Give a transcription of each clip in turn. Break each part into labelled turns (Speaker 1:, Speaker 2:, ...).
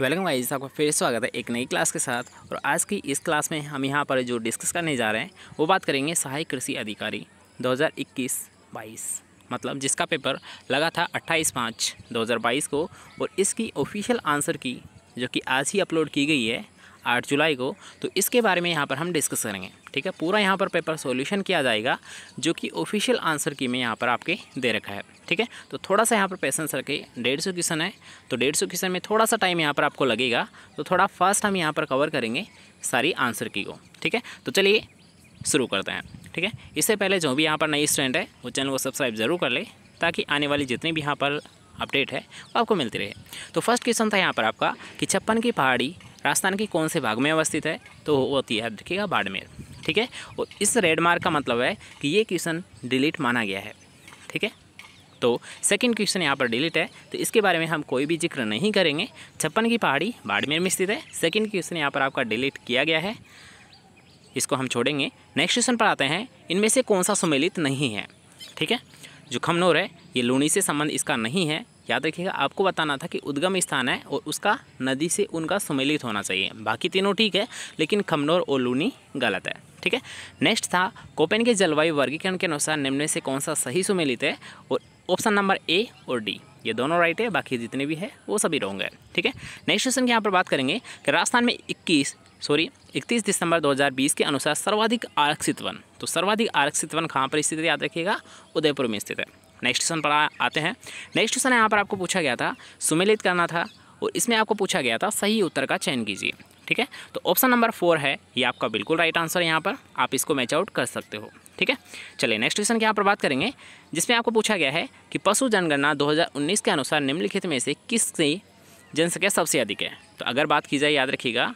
Speaker 1: welcome wise आपका फिर स्वागत है एक नई क्लास के साथ और आज की इस क्लास में हम यहाँ पर जो डिस्कस करने जा रहे हैं वो बात करेंगे सहायक कृषि अधिकारी 2021-22 मतलब जिसका पेपर लगा था 28 पाँच 2022 को और इसकी ऑफिशियल आंसर की जो कि आज ही अपलोड की गई है आठ जुलाई को तो इसके बारे में यहाँ पर हम डिस्कस करेंगे ठीक है पूरा यहाँ पर पेपर सॉल्यूशन किया जाएगा जो कि ऑफिशियल आंसर की में यहाँ पर आपके दे रखा है ठीक है तो थोड़ा सा यहाँ पर पेशेंस रखिए डेढ़ सौ क्वेश्चन है तो डेढ़ सौ क्वेश्चन में थोड़ा सा टाइम यहाँ पर आपको लगेगा तो थोड़ा फास्ट हम यहाँ पर कवर करेंगे सारी आंसर की को ठीक है तो चलिए शुरू करते हैं ठीक है इससे पहले जो भी यहाँ पर नई स्टूडेंट है वो चैनल को सब्सक्राइब जरूर कर ले ताकि आने वाली जितनी भी यहाँ पर अपडेट है वो आपको मिलती रहे तो फर्स्ट क्वेश्चन था यहाँ पर आपका कि छप्पन की पहाड़ी राजस्थान के कौन से भाग में अवस्थित है तो होती है देखिएगा बाड़मेर ठीक है और इस रेड मार्क का मतलब है कि ये क्वेश्चन डिलीट माना गया है ठीक है तो सेकंड क्वेश्चन यहाँ पर डिलीट है तो इसके बारे में हम कोई भी जिक्र नहीं करेंगे छप्पन की पहाड़ी बाड़मेर में स्थित है सेकंड क्वेश्चन यहाँ पर आपका डिलीट किया गया है इसको हम छोड़ेंगे नेक्स्ट क्वेश्चन पर आते हैं इनमें से कौन सा सुमेलित नहीं है ठीक है जो खमनोर है ये लूणी से संबंध इसका नहीं है याद रखिएगा आपको बताना था कि उद्गम स्थान है और उसका नदी से उनका सम्मिलित होना चाहिए बाकी तीनों ठीक है लेकिन खमनौर और लूनी गलत है ठीक है नेक्स्ट था कोपेन के जलवायु वर्गीकरण के अनुसार निम्न से कौन सा सही सुमिलित है और ऑप्शन नंबर ए और डी ये दोनों राइट है बाकी जितने भी है वो सभी रॉन्ग है ठीक है नेक्स्ट क्वेश्चन की यहाँ पर बात करेंगे कि राजस्थान में 21 सॉरी 31 दिसंबर 2020 के अनुसार सर्वाधिक आरक्षित वन तो सर्वाधिक आरक्षित वन कहाँ पर स्थित है याद रखिएगा उदयपुर में स्थित है नेक्स्ट क्वेश्चन पर आते हैं नेक्स्ट क्वेश्चन यहाँ पर आपको पूछा गया था सुमेलित करना था और इसमें आपको पूछा गया था सही उत्तर का चयन कीजिए ठीक है तो ऑप्शन नंबर फोर है ये आपका बिल्कुल राइट आंसर है यहाँ पर आप इसको मैच आउट कर सकते हो ठीक है चलिए नेक्स्ट क्वेश्चन की यहाँ पर बात करेंगे जिसमें आपको पूछा गया है कि पशु जनगणना 2019 के अनुसार निम्नलिखित में से किस जनसंख्या सबसे अधिक है तो अगर बात की जाए याद रखिएगा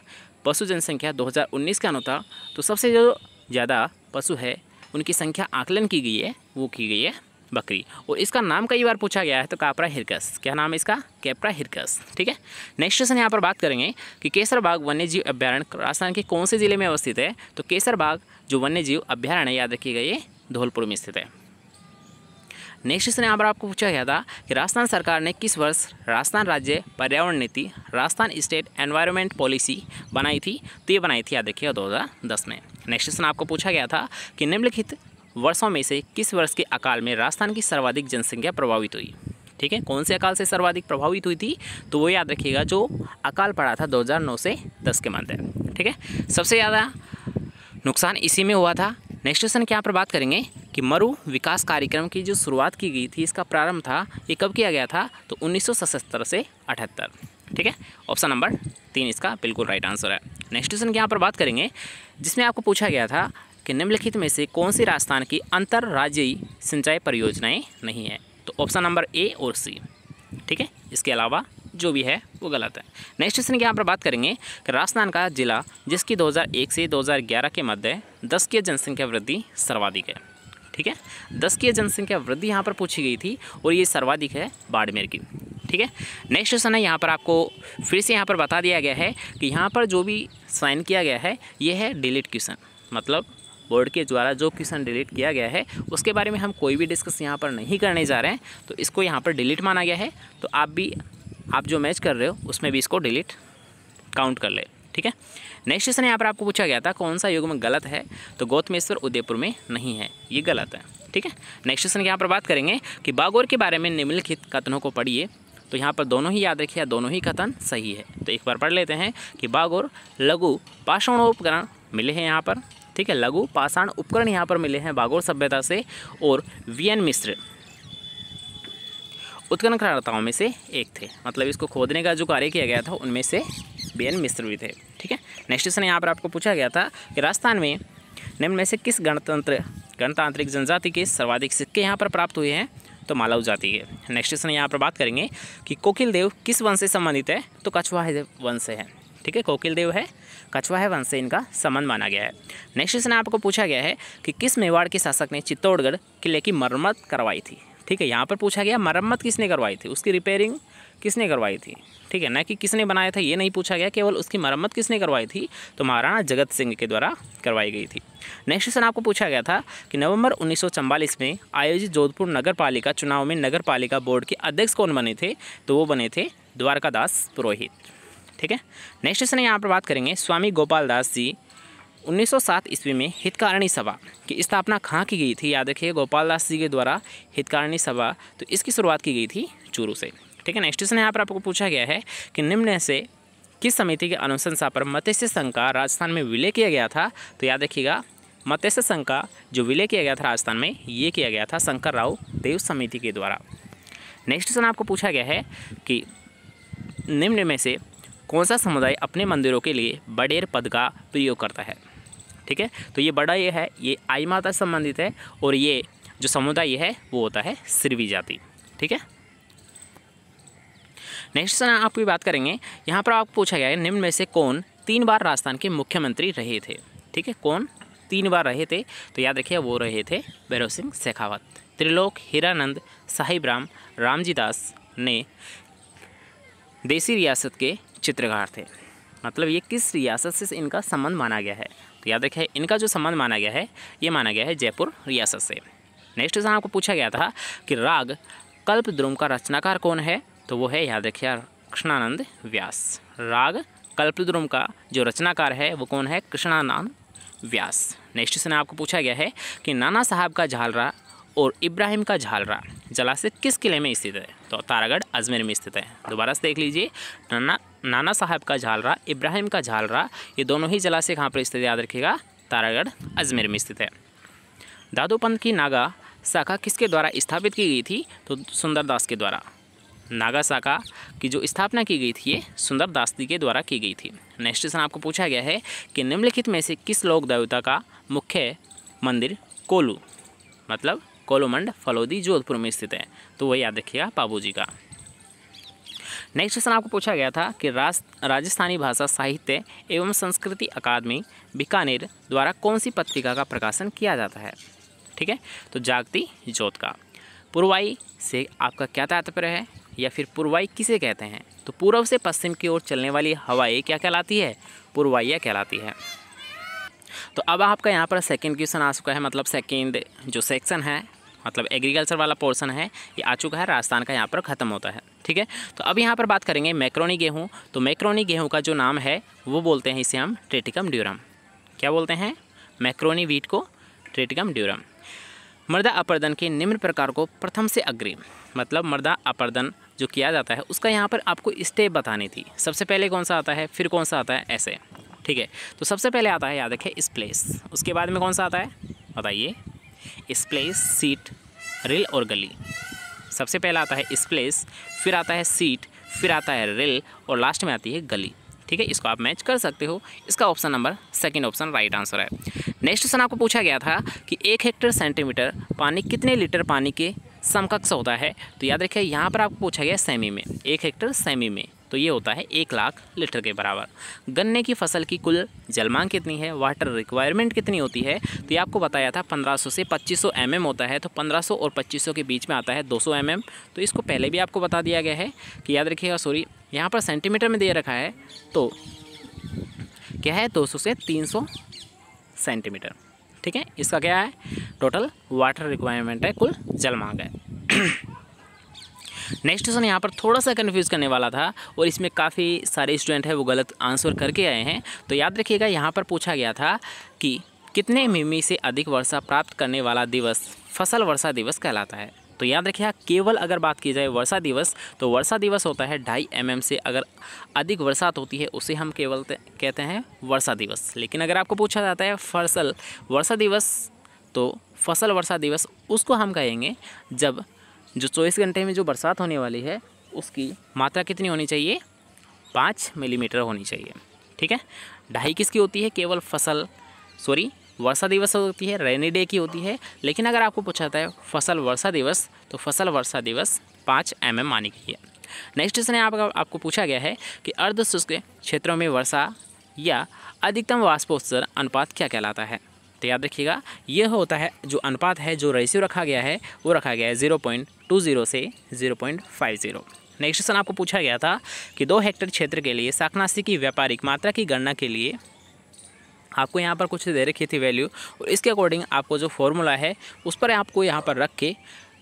Speaker 1: पशु जनसंख्या दो के अनुसार तो सबसे जो ज़्यादा पशु है उनकी संख्या आकलन की गई है वो की गई है बकरी और इसका नाम कई बार पूछा गया है तो कापरा हिरकस क्या नाम है इसका कैपरा हिरकस ठीक है नेक्स्ट क्वेश्चन यहाँ पर बात करेंगे कि केसरबाग वन्यजीव अभ्यारण्य राजस्थान के कौन से ज़िले में अवस्थित है तो केसरबाग जो वन्यजीव अभ्यारण्य याद रखिएगा ये धौलपुर में स्थित है नेक्स्ट क्वेश्चन यहाँ पर आपको पूछा गया था कि राजस्थान सरकार ने किस वर्ष राजस्थान राज्य पर्यावरण नीति राजस्थान स्टेट एनवायरमेंट पॉलिसी बनाई थी तो ये बनाई थी याद रखिएगा दो में नेक्स्ट क्वेश्चन आपको पूछा गया था कि निम्नलिखित वर्षों में से किस वर्ष के अकाल में राजस्थान की सर्वाधिक जनसंख्या प्रभावित हुई ठीक है कौन से अकाल से सर्वाधिक प्रभावित हुई थी तो वो याद रखिएगा जो अकाल पड़ा था 2009 से 10 के मध्य ठीक है सबसे ज़्यादा नुकसान इसी में हुआ था नेक्स्ट क्वेश्चन के यहाँ पर बात करेंगे कि मरु विकास कार्यक्रम की जो शुरुआत की गई थी इसका प्रारंभ था ये कब किया गया था तो उन्नीस से अठहत्तर ठीक है ऑप्शन नंबर तीन इसका बिल्कुल राइट आंसर है नेक्स्ट क्वेश्चन की यहाँ पर बात करेंगे जिसमें आपको पूछा गया था कि निम्नलिखित में से कौन सी राजस्थान की अंतर्राज्यीय सिंचाई परियोजनाएं नहीं है तो ऑप्शन नंबर ए और सी ठीक है इसके अलावा जो भी है वो गलत है नेक्स्ट क्वेश्चन की यहाँ पर बात करेंगे कि राजस्थान का जिला जिसकी 2001 से 2011 के मध्य दस की जनसंख्या वृद्धि सर्वाधिक है ठीक है दस की जनसंख्या वृद्धि यहाँ पर पूछी गई थी और ये सर्वाधिक है बाड़मेर की ठीक है नेक्स्ट क्वेश्चन है यहाँ पर आपको फिर से यहाँ पर बता दिया गया है कि यहाँ पर जो भी साइन किया गया है ये है डिलीट क्वेश्चन मतलब बोर्ड के द्वारा जो क्वेश्चन डिलीट किया गया है उसके बारे में हम कोई भी डिस्कस यहाँ पर नहीं करने जा रहे हैं तो इसको यहाँ पर डिलीट माना गया है तो आप भी आप जो मैच कर रहे हो उसमें भी इसको डिलीट काउंट कर ले ठीक है नेक्स्ट क्वेश्चन यहाँ पर आपको पूछा गया था कौन सा युग में गलत है तो गौतमेश्वर उदयपुर में नहीं है ये गलत है ठीक है नेक्स्ट क्वेश्चन यहाँ पर बात करेंगे कि बागोर के बारे में निम्नलिखित कथनों को पढ़िए तो यहाँ पर दोनों ही याद रखिए दोनों ही कथन सही है तो एक बार पढ़ लेते हैं कि बागोर लघु पाषाणोपकरण मिले हैं यहाँ पर ठीक है लघु पाषाण उपकरण यहाँ पर मिले हैं बागोर सभ्यता से और वियन मिश्र उत्खनन कार्यकर्ताओं में से एक थे मतलब इसको खोदने का जो कार्य किया गया था उनमें से वियन मिस्र भी थे ठीक है नेक्स्ट क्वेश्चन यहाँ पर आपको पूछा गया था कि राजस्थान में निम्न में से किस गणतंत्र गणतांत्रिक जनजाति के सर्वाधिक सिक्के यहाँ पर प्राप्त हुए हैं तो मालव जाति के नेक्स्ट क्वेश्चन यहाँ पर बात करेंगे कि कोकिल देव किस वंश से संबंधित है तो कछुआ वंश है ठीक है कोकिल देव है कछुआ है वंश से इनका संबंध माना गया है नेक्स्ट क्वेश्चन आपको पूछा गया है कि किस मेवाड़ के शासक ने चित्तौड़गढ़ किले की मरम्मत करवाई थी ठीक है यहाँ पर पूछा गया मरम्मत किसने करवाई थी उसकी रिपेयरिंग किसने करवाई थी ठीक है ना कि किसने बनाया था ये नहीं पूछा गया केवल उसकी मरम्मत किसने करवाई थी तो महाराणा जगत सिंह के द्वारा करवाई गई थी नेक्स्ट क्वेश्चन आपको पूछा गया था कि नवंबर उन्नीस में आयोजित जोधपुर नगर पालिका चुनाव में नगर पालिका बोर्ड के अध्यक्ष कौन बने थे तो वो बने थे द्वारकादास पुरोहित ठीक है नेक्स्ट क्वेश्चन यहाँ पर बात करेंगे स्वामी गोपाल दास जी 1907 ईस्वी में हितकारिणी सभा की स्थापना कहाँ की गई थी याद रखिए गोपाल दास जी के द्वारा हितकारिणी सभा तो इसकी शुरुआत की गई थी चूरू से ठीक है नेक्स्ट क्वेश्चन यहाँ पर आपको पूछा गया है कि निम्न से किस समिति के अनुशंसा पर मत्स्य संघ का राजस्थान में विलय किया गया था तो याद रखिएगा मत्स्य संघ का जो विलय किया गया था राजस्थान में ये किया गया था शंकर राव देव समिति के द्वारा नेक्स्ट क्वेश्चन आपको पूछा गया है कि निम्न में से कौन सा समुदाय अपने मंदिरों के लिए बडेर पद का प्रयोग करता है ठीक है तो ये बड़ा ये है ये आई माता संबंधित है और ये जो समुदाय है वो होता है सिरवी जाति ठीक है नेक्स्ट आप आपकी बात करेंगे यहाँ पर आपको पूछा गया है निम्न में से कौन तीन बार राजस्थान के मुख्यमंत्री रहे थे ठीक है कौन तीन बार रहे थे तो याद रखिए वो रहे थे भैरव सिंह शेखावत त्रिलोक हीरानंद साहिब राम रामजी दास ने देसी रियासत के चित्रकार थे मतलब ये किस रियासत से इनका संबंध माना गया है तो याद रखें इनका जो संबंध माना गया है ये माना गया है जयपुर रियासत से नेक्स्ट जहाँ आपको पूछा गया था कि राग कल्प द्रुम का रचनाकार कौन है तो वो है याद रखिए कृष्णानंद व्यास राग कल्पद्रुम का जो रचनाकार है वो कौन है कृष्णानंद व्यास नेक्स्ट क्वेश्चन आपको पूछा गया है कि नाना साहब का झालरा और इब्राहिम का झालरा जलाशय किस किले में स्थित है तो तारागढ़ अजमेर में स्थित है दोबारा से देख लीजिए नाना नाना साहब का झालरा इब्राहिम का झालरा ये दोनों ही जलाशय कहाँ पर स्थित याद रखिएगा तारागढ़ अजमेर में स्थित है दादू की नागा शाखा किसके द्वारा स्थापित की गई थी तो सुंदरदास के द्वारा नागा शाखा की जो स्थापना की गई थी ये सुंदरदास जी के द्वारा की गई थी नेक्स्ट क्वेश्चन आपको पूछा गया है कि निम्नलिखित में से किस लोक देवता का मुख्य मंदिर कोलू मतलब कोलोमंड फलोदी जोधपुर में स्थित है तो वही याद रखिएगा बाबू जी का नेक्स्ट क्वेश्चन आपको पूछा गया था कि राजस्थानी भाषा साहित्य एवं संस्कृति अकादमी बीकानेर द्वारा कौन सी पत्रिका का प्रकाशन किया जाता है ठीक है तो जागती जोत का पूर्वाई से आपका क्या तात्पर्य है या फिर पूर्वाई किसे कहते हैं तो पूर्व से पश्चिम की ओर चलने वाली हवाएं क्या कहलाती है पूर्वाइया कहलाती है तो अब आपका यहाँ पर सेकंड क्वेश्चन आ चुका है मतलब सेकंड जो सेक्शन है मतलब एग्रीकल्चर वाला पोर्सन है ये आ चुका है राजस्थान का यहाँ पर ख़त्म होता है ठीक है तो अब यहाँ पर बात करेंगे मैक्रोनी गेहूँ तो मैक्रोनी गेहूँ का जो नाम है वो बोलते हैं इसे हम ट्रेटिकम ड्यूरम क्या बोलते हैं मैक्रोनी वीट को ट्रेटिकम ड्यूरम मृदा अपर्दन के निम्न प्रकार को प्रथम से अग्रिम मतलब मृदा अपर्दन जो किया जाता है उसका यहाँ पर आपको स्टेप बतानी थी सबसे पहले कौन सा आता है फिर कौन सा आता है ऐसे ठीक है तो सबसे पहले आता है याद रखें इस प्लेस उसके बाद में कौन सा आता है बताइए स्प्लेस सीट रेल और गली सबसे पहला आता है स्प्लेस फिर आता है सीट फिर आता है रेल और लास्ट में आती है गली ठीक है इसको आप मैच कर सकते हो इसका option number second option right answer है नेक्स्ट क्वेश्चन आपको पूछा गया था कि एक हेक्टर सेंटीमीटर पानी कितने लीटर पानी के समकक्ष होता है तो याद रखिए यहाँ पर आपको पूछा गया सेमी में एक हेक्टर सेमी में तो ये होता है एक लाख लीटर के बराबर गन्ने की फसल की कुल जल मांग कितनी है वाटर रिक्वायरमेंट कितनी होती है तो ये आपको बताया था 1500 से 2500 एमएम होता है तो 1500 और 2500 के बीच में आता है 200 एमएम तो इसको पहले भी आपको बता दिया गया है कि याद रखिएगा सॉरी यहाँ पर सेंटीमीटर में दे रखा है तो क्या है दो से तीन सेंटीमीटर ठीक है इसका क्या है टोटल वाटर रिक्वायरमेंट है कुल जल मांग है नेक्स्ट क्वेश्चन यहाँ पर थोड़ा सा कन्फ्यूज़ करने वाला था और इसमें काफ़ी सारे स्टूडेंट हैं वो गलत आंसर करके आए हैं तो याद रखिएगा यहाँ पर पूछा गया था कि कितने मिमी से अधिक वर्षा प्राप्त करने वाला दिवस फसल वर्षा दिवस कहलाता है तो याद रखिएगा केवल अगर बात की जाए वर्षा दिवस तो वर्षा दिवस होता है ढाई एम से अगर अधिक बरसात होती है उसे हम केवल कहते हैं वर्षा दिवस लेकिन अगर आपको पूछा जाता है फसल वर्षा दिवस तो फसल वर्षा दिवस उसको हम कहेंगे जब जो चौबीस घंटे में जो बरसात होने वाली है उसकी मात्रा कितनी होनी चाहिए पाँच मिलीमीटर होनी चाहिए ठीक है ढाई किसकी होती है केवल फसल सॉरी वर्षा दिवस होती है रेनी डे की होती है लेकिन अगर आपको पूछा जाता है फसल वर्षा दिवस तो फसल वर्षा दिवस पाँच एम एम मानी गई है नेक्स्ट क्वेश्चन आप, आपको पूछा गया है कि अर्ध शुष्क क्षेत्रों में वर्षा या अधिकतम वाष्पोत्सर अनुपात क्या कहलाता है तो याद रखिएगा ये होता है जो अनुपात है जो रेशियो रखा गया है वो रखा गया है ज़ीरो पॉइंट टू ज़ीरो से zero point five zero next question आपको पूछा गया था कि दो हेक्टेयर क्षेत्र के लिए शाकनाशी की व्यापारिक मात्रा की गणना के लिए आपको यहाँ पर कुछ दे रखी थी वैल्यू और इसके अकॉर्डिंग आपको जो फॉर्मूला है उस पर आपको यहाँ पर रख के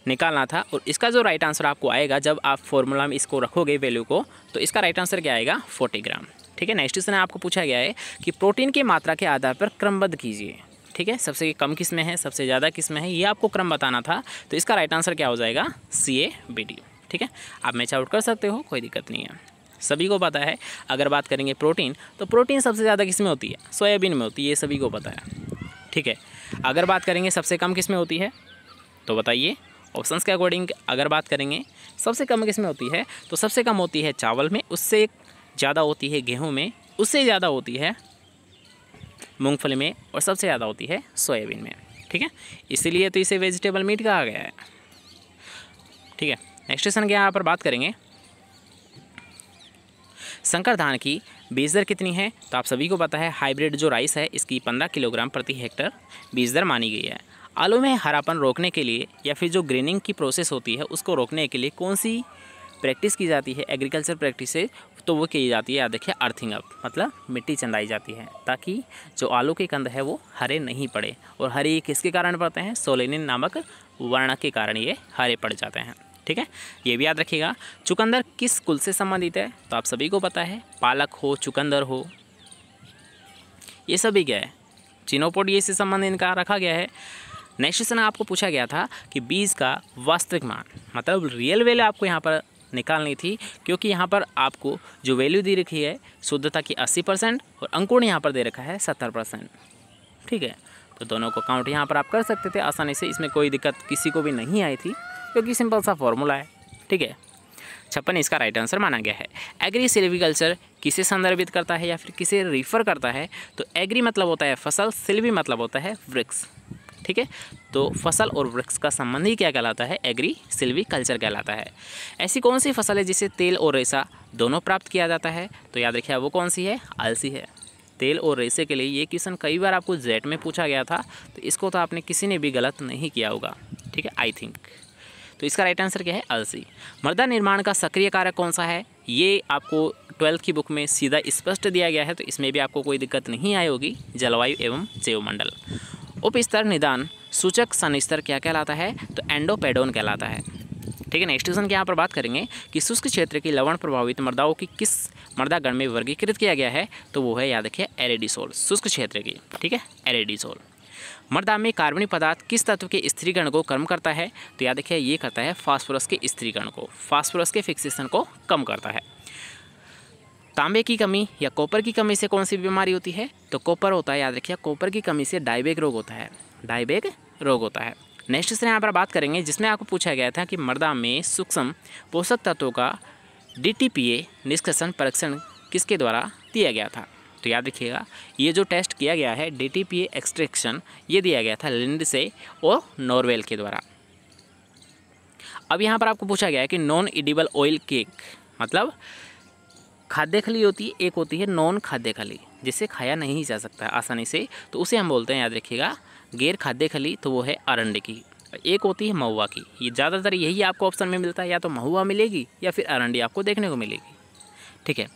Speaker 1: निकालना था और इसका जो राइट आंसर आपको आएगा जब आप फॉर्मूला में इसको रखोगे वैल्यू को तो इसका राइट आंसर क्या आएगा फोर्टी ग्राम ठीक है नेक्स्ट क्वेश्चन आपको पूछा गया है कि प्रोटीन की मात्रा के आधार पर क्रमबद्ध कीजिए ठीक है सबसे कम किस में है सबसे ज़्यादा किस में है ये आपको क्रम बताना था तो इसका राइट आंसर क्या हो जाएगा सी ए बी डी ठीक है आप मैच आउट कर सकते हो कोई दिक्कत नहीं है सभी को पता है अगर बात करेंगे प्रोटीन तो प्रोटीन सबसे ज़्यादा किस में होती है सोयाबीन में होती है ये सभी को पता है ठीक है अगर बात करेंगे सबसे कम किस में होती है तो बताइए ऑप्शंस के अकॉर्डिंग अगर बात करेंगे सबसे कम किस में होती है तो सबसे कम होती है चावल में उससे ज़्यादा होती है गेहूँ में उससे ज़्यादा होती है मूंगफली में और सबसे ज़्यादा होती है सोयाबीन में ठीक है इसीलिए तो इसे वेजिटेबल मीट कहा गया है ठीक है नेक्स्ट क्वेश्चन के यहाँ पर बात करेंगे संकर धान की बीज दर कितनी है तो आप सभी को पता है हाइब्रिड जो राइस है इसकी पंद्रह किलोग्राम प्रति हेक्टर बीज दर मानी गई है आलू में हरापन रोकने के लिए या फिर जो ग्रेनिंग की प्रोसेस होती है उसको रोकने के लिए कौन सी प्रैक्टिस की जाती है एग्रीकल्चर प्रैक्टिस तो वो की जाती है देखिए अर्थिंग अप मतलब मिट्टी चंदाई जाती है ताकि जो आलू के कंद है वो हरे नहीं पड़े और हरे किसके कारण पड़ते हैं सोलेनिन नामक वर्ण के कारण ये हरे पड़ जाते हैं ठीक है ये भी याद रखिएगा चुकंदर किस कुल से संबंधित है तो आप सभी को पता है पालक हो चुकंदर हो ये सभी क्या है चिनोपोड ये से संबंधित इनका रखा गया है नेक्स्ट क्वेश्चन आपको पूछा गया था कि बीज का वास्तविक मान मतलब रियल वेल आपको यहाँ पर निकालनी थी क्योंकि यहाँ पर आपको जो वैल्यू दे रखी है शुद्धता की अस्सी परसेंट और अंकुण यहाँ पर दे रखा है सत्तर परसेंट ठीक है तो दोनों को काउंट यहाँ पर आप कर सकते थे आसानी से इसमें कोई दिक्कत किसी को भी नहीं आई थी क्योंकि सिंपल सा फॉर्मूला है ठीक है छप्पन इसका राइट आंसर माना गया है एग्री सिल्वीकल्चर किसे संदर्भित करता है या फिर किसे रिफर करता है तो एग्री मतलब होता है फसल सिल्वी मतलब होता है वृक्ष ठीक है तो फसल और वृक्ष का संबंध ही क्या कहलाता है एग्री सिल्वी कल्चर कहलाता है ऐसी कौन सी फसल है जिसे तेल और रेसा दोनों प्राप्त किया जाता है तो याद रखिए वो कौन सी है अलसी है तेल और रेसे के लिए ये क्वेश्चन कई बार आपको जेट में पूछा गया था तो इसको तो आपने किसी ने भी गलत नहीं किया होगा ठीक है आई थिंक तो इसका राइट आंसर क्या है अलसी मृदा निर्माण का सक्रिय कारक कौन सा है ये आपको ट्वेल्थ की बुक में सीधा स्पष्ट दिया गया है तो इसमें भी आपको कोई दिक्कत नहीं आई होगी जलवायु एवं मंडल उपस्तर निदान सूचक स्तर क्या कहलाता है तो एंडोपेडोन कहलाता है ठीक है नेक्स्ट क्वेश्चन की यहाँ पर बात करेंगे कि शुष्क क्षेत्र की लवण प्रभावित मृदाओं की किस गण में वर्गीकृत किया गया है तो वो है याद रखिए एरेडिसोल शुष्क क्षेत्र की ठीक है एरेडिसोल मृदा में कार्बनिक पदार्थ किस तत्व के स्त्रीगण को कम करता है तो याद रखिए ये करता है फास्फोरस के स्त्रीगण को फास्फोरस के फिक्सेशन को कम करता है तांबे की कमी या कॉपर की कमी से कौन सी बीमारी होती है तो कॉपर होता है याद रखिए कॉपर की कमी से डायबेग रोग होता है डायबेग रोग होता है नेक्स्ट से यहाँ पर बात करेंगे जिसमें आपको पूछा गया था कि मर्दा में सूक्ष्म पोषक तत्वों का डी टी पी ए निष्कर्षण परीक्षण किसके द्वारा दिया गया था तो याद रखिएगा ये जो टेस्ट किया गया है डी टी पी एक्सट्रैक्शन ये दिया गया था लिंड से और नॉर्वेल के द्वारा अब यहाँ पर आपको पूछा गया है कि नॉन इडिबल ऑयल केक मतलब खाद्य खली होती है एक होती है नॉन खाद्य खली जिसे खाया नहीं जा सकता आसानी से तो उसे हम बोलते हैं याद रखिएगा गैर खाद्य खली तो वो है अरंडे की एक होती है महुआ की ये ज़्यादातर यही आपको ऑप्शन में मिलता है या तो महुआ मिलेगी या फिर अरंडी आपको देखने को मिलेगी ठीक है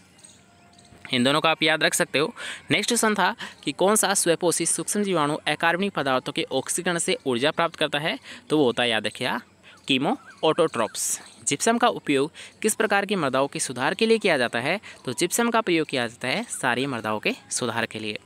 Speaker 1: इन दोनों का आप याद रख सकते हो नेक्स्ट क्वेश्चन था कि कौन सा स्वपोषी सूक्ष्म जीवाणु अकार्बनिक पदार्थों के ऑक्सीकरण से ऊर्जा प्राप्त करता है तो वो होता है याद रखिएगा कीमो ऑटोट्रॉप्स जिप्सम का उपयोग किस प्रकार की मर्दाओं के सुधार के लिए किया जाता है तो जिप्सम का प्रयोग किया जाता है सारी मर्दाओं के सुधार के लिए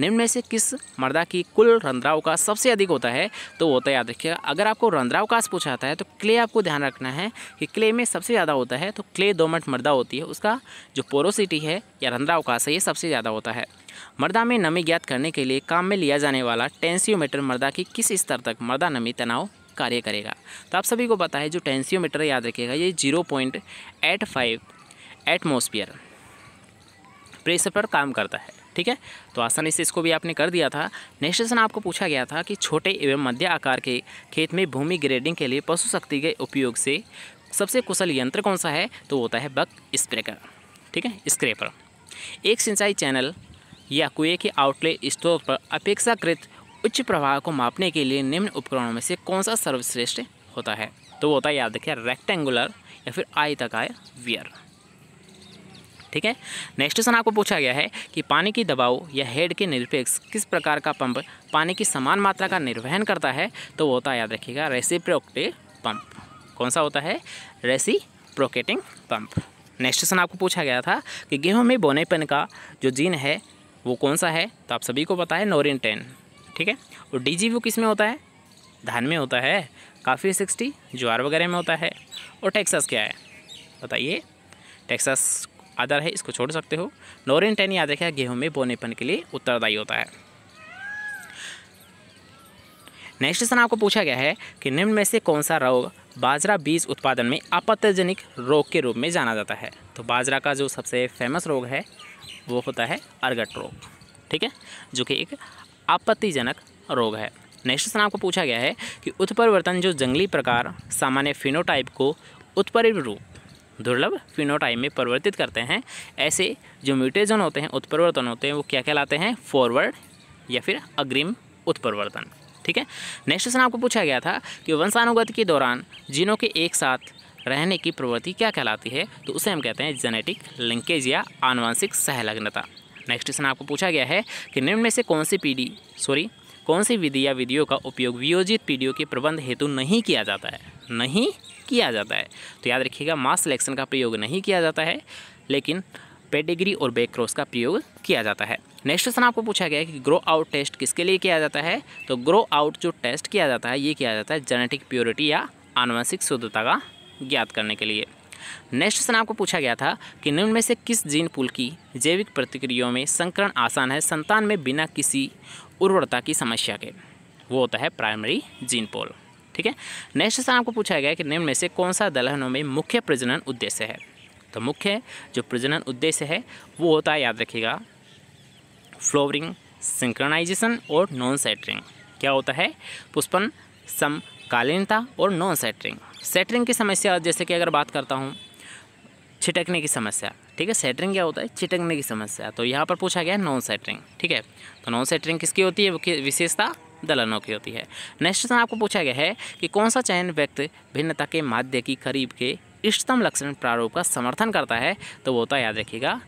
Speaker 1: निम्न में से किस मर्दा की कुल रंध्राव का सबसे अधिक होता है तो वो तो याद रखिएगा अगर आपको रंध्रावकाश पूछा जाता है तो क्ले आपको ध्यान रखना है कि क्ले में सबसे ज़्यादा होता है तो क्ले दोमट मर्दा होती है उसका जो पोरोसिटी है या रंध्रावकाश है ये सबसे ज़्यादा होता है मर्दा में नमी ज्ञात करने के लिए काम में लिया जाने वाला टेंसियोमीटर मर्दा की किस स्तर तक मर्दा नमी तनाव कार्य करेगा तो आप सभी को पता है जो टेंसियोमीटर याद रखिएगा ये zero point eight five atmosphere pressure पर काम करता है ठीक है तो आसानी से इसको भी आपने कर दिया था नेक्स्ट क्वेश्चन आपको पूछा गया था कि छोटे एवं मध्य आकार के खेत में भूमि ग्रेडिंग के लिए पशु शक्ति के उपयोग से सबसे कुशल यंत्र कौन सा है तो होता है बक स्प्रेकर ठीक है स्क्रेपर एक सिंचाई चैनल या कुएं के आउटलेट स्टोर पर अपेक्षाकृत उच्च प्रवाह को मापने के लिए निम्न उपकरणों में से कौन सा सर्वश्रेष्ठ होता है तो वो होता है याद रखिए रेक्टेंगुलर या फिर आयताकार वियर ठीक है नेक्स्ट क्वेश्चन आपको पूछा गया है कि पानी की दबाव या हेड के निरपेक्ष किस प्रकार का पंप पानी की समान मात्रा का निर्वहन करता है तो वो होता है याद रखिएगा रेसिप्रोक्टिव पंप कौन सा होता है रेसी प्रोकेटिंग पंप नेक्स्ट क्वेश्चन आपको पूछा गया था कि गेहूं में बोनेपन का जो जीन है वो कौन सा है तो आप सभी को पता है नोरिन टेन ठीक है और डी वो किस में होता है धान में होता है काफ़ी सिक्सटी ज्वार वगैरह में होता है और टेक्सास क्या है बताइए टेक्सास आधार है इसको छोड़ सकते हो नोरिन टेन याद रखा गेहूँ में बोनेपन के लिए उत्तरदायी होता है नेक्स्ट क्वेश्चन आपको पूछा गया है कि निम्न में से कौन सा रोग बाजरा बीज उत्पादन में आपत्तिजनक रोग के रूप में जाना जाता है तो बाजरा का जो सबसे फेमस रोग है वो होता है अर्गट रोग ठीक है जो कि एक आपत्तिजनक रोग है नेक्स्ट क्वेश्चन आपको पूछा गया है कि उत्परिवर्तन जो जंगली प्रकार सामान्य फिनोटाइप को उत्परिव रूप दुर्लभ फिनोटाइप में परिवर्तित करते हैं ऐसे जो म्यूटेजन होते हैं उत्परिवर्तन होते हैं वो क्या कहलाते हैं फॉरवर्ड या फिर अग्रिम उत्परिवर्तन ठीक है नेक्स्ट क्वेश्चन आपको पूछा गया था कि वंशानुगत के दौरान जिनों के एक साथ रहने की प्रवृत्ति क्या कहलाती है तो उसे हम कहते हैं जेनेटिक लिंकेज या आनुवंशिक सहलग्नता नेक्स्ट क्वेश्चन आपको पूछा गया है कि निम्न में से कौन सी पीढ़ी सॉरी कौन सी विधि या विधियों का उपयोग वियोजित पीढ़ियों के प्रबंध हेतु नहीं किया जाता है नहीं किया जाता है तो याद रखिएगा मास सिलेक्शन का प्रयोग नहीं किया जाता है लेकिन पेडिग्री और बैक क्रॉस का प्रयोग किया जाता है नेक्स्ट क्वेश्चन आपको पूछा गया है कि ग्रो आउट टेस्ट किसके लिए किया जाता है तो ग्रो आउट जो टेस्ट किया जाता है ये किया जाता है जेनेटिक प्योरिटी या आनुवंशिक शुद्धता का ज्ञात करने के लिए नेक्स्ट क्वेश्चन आपको पूछा गया था कि निम्न में से किस जीन पुल की जैविक प्रतिक्रियाओं में संकरण आसान है संतान में बिना किसी उर्वरता की समस्या के वो होता है प्राइमरी जीन पोल ठीक है नेक्स्ट क्वेश्चन आपको पूछा गया कि निम्न में से कौन सा दलहनों में मुख्य प्रजनन उद्देश्य है तो मुख्य जो प्रजनन उद्देश्य है वो होता है याद रखिएगा फ्लोवरिंग सिंक्रनाइजेशन और नॉन सेटरिंग क्या होता है पुष्पन समकालीनता और नॉन सेटरिंग सेटरिंग की समस्या जैसे कि अगर बात करता हूँ छिटकने की समस्या ठीक है सेटरिंग क्या होता है छिटकने की समस्या तो यहाँ पर पूछा गया है नॉन सेटरिंग ठीक है तो नॉन सेटरिंग किसकी होती है विशेषता दलनों की होती है नेक्स्ट क्वेश्चन आपको पूछा गया है कि कौन सा चयन व्यक्ति भिन्नता के माध्य की करीब के इष्टतम लक्षण प्रारूप का समर्थन करता है तो वो होता है याद रखिएगा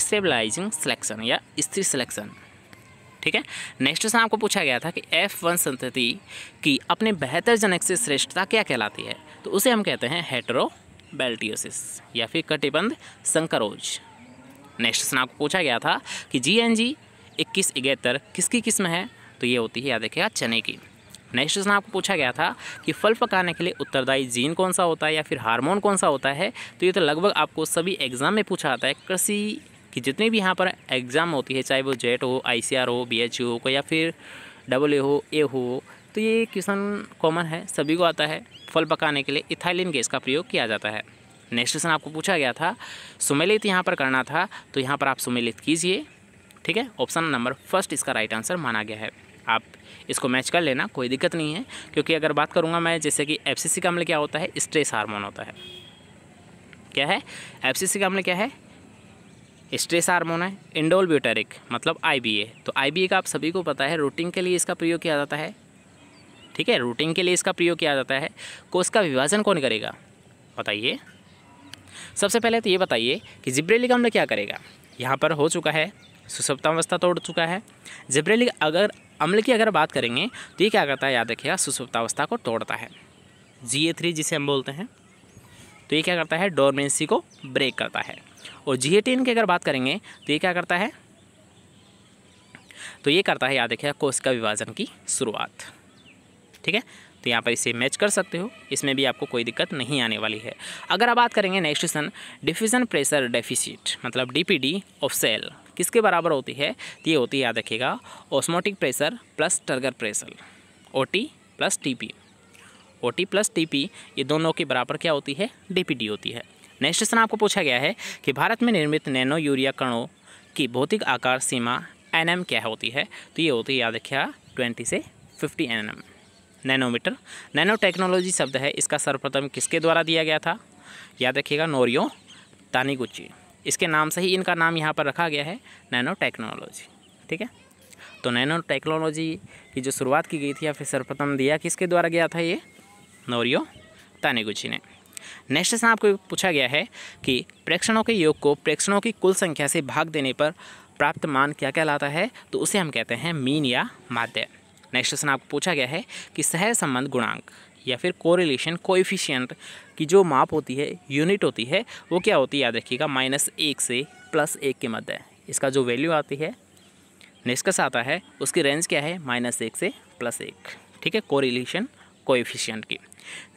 Speaker 1: स्टेबलाइजिंग सिलेक्शन या स्त्री सिलेक्शन ठीक है नेक्स्ट क्वेश्चन आपको पूछा गया था कि एफ वन संतति की अपने बेहतर जनक से श्रेष्ठता क्या कहलाती है तो उसे हम कहते हैं हेटरो बेल्टियोसिस या फिर कटिबंध संकरोज नेक्स्ट क्वेश्चन आपको पूछा गया था कि जी एन जी इक्कीस इकहत्तर किसकी किस्म है तो ये होती है याद रखिएगा चने की नेक्स्ट क्वेश्चन आपको पूछा गया था कि फल पकाने के लिए उत्तरदायी जीन कौन सा होता है या फिर हार्मोन कौन सा होता है तो ये तो लगभग आपको सभी एग्जाम में पूछा जाता है कृषि कि जितने भी यहाँ पर एग्ज़ाम होती है चाहे वो जेट e हो आई हो बीएचयू हो या फिर डबल ए हो ए हो तो ये क्वेश्चन कॉमन है सभी को आता है फल पकाने के लिए इथाइलिन गैस का प्रयोग किया जाता है नेक्स्ट क्वेश्चन आपको पूछा गया था सुमेलित यहाँ पर करना था तो यहाँ पर आप सुमेलित कीजिए ठीक है ऑप्शन नंबर फर्स्ट इसका राइट आंसर माना गया है आप इसको मैच कर लेना कोई दिक्कत नहीं है क्योंकि अगर बात करूँगा मैं जैसे कि एफ का अम्ल क्या होता है स्ट्रेस हारमोन होता है क्या है एफ का अम्ल क्या है स्ट्रेस हार्मोन है इंडोल ब्यूटेरिक मतलब आई तो आई का आप सभी को पता है रूटीन के लिए इसका प्रयोग किया जाता है ठीक है रूटिंग के लिए इसका प्रयोग किया जाता है कोष का विभाजन कौन करेगा बताइए सबसे पहले तो ये बताइए कि जिब्रेलिक अम्ल क्या करेगा यहाँ पर हो चुका है सुसुप्तावस्था तोड़ चुका है जिब्रेलिक अगर अम्ल की अगर बात करेंगे तो ये क्या करता है याद रखिएगा सुसुप्तावस्था को तोड़ता है जी ए थ्री जिसे हम बोलते हैं तो ये क्या करता है डोरमेंसी को ब्रेक करता है और जी ए टेन की अगर बात करेंगे तो ये क्या करता है तो ये करता है याद रखिएगा कोष का विभाजन की शुरुआत ठीक है तो यहाँ पर इसे मैच कर सकते हो इसमें भी आपको कोई दिक्कत नहीं आने वाली है अगर आप बात करेंगे next question diffusion pressure deficit मतलब डी ऑफ सेल किसके बराबर होती है तो ये होती है याद रखिएगा osmotic pressure plus turgor pressure O plus T O T plus T ये दोनों के बराबर क्या होती है डी होती है नेक्स्ट क्वेश्चन आपको पूछा गया है कि भारत में निर्मित नैनो यूरिया कणों की भौतिक आकार सीमा एन क्या होती है तो ये होती है याद रखिएगा ट्वेंटी से fifty N nanometer nanotechnology शब्द है इसका सर्वप्रथम किसके द्वारा दिया गया था याद रखिएगा नोरियो तानीगुची इसके नाम से ही इनका नाम यहाँ पर रखा गया है नैनो टेक्नोलॉजी ठीक है तो नैनो टेक्नोलॉजी की जो शुरुआत की गई थी या फिर सर्वप्रथम दिया किसके द्वारा गया था ये नोरियो तानीगुची ने नेक्स्ट क्वेश्चन आपको पूछा गया है कि प्रेक्षणों के योग को प्रेक्षणों की कुल संख्या से भाग देने पर प्राप्त मान क्या कहलाता है तो उसे हम कहते हैं मीन या माध्यम नेक्स्ट क्वेश्चन आपको पूछा गया है कि सहसंबंध गुणांक या फिर कोरिलेशन कोएफिशिएंट की जो माप होती है यूनिट होती है वो क्या होती है याद रखिएगा माइनस एक से प्लस एक के मध्य इसका जो वैल्यू आती है निष्कर्ष आता है उसकी रेंज क्या है माइनस एक से प्लस एक ठीक है कोरिलेशन कोएफिशिएंट की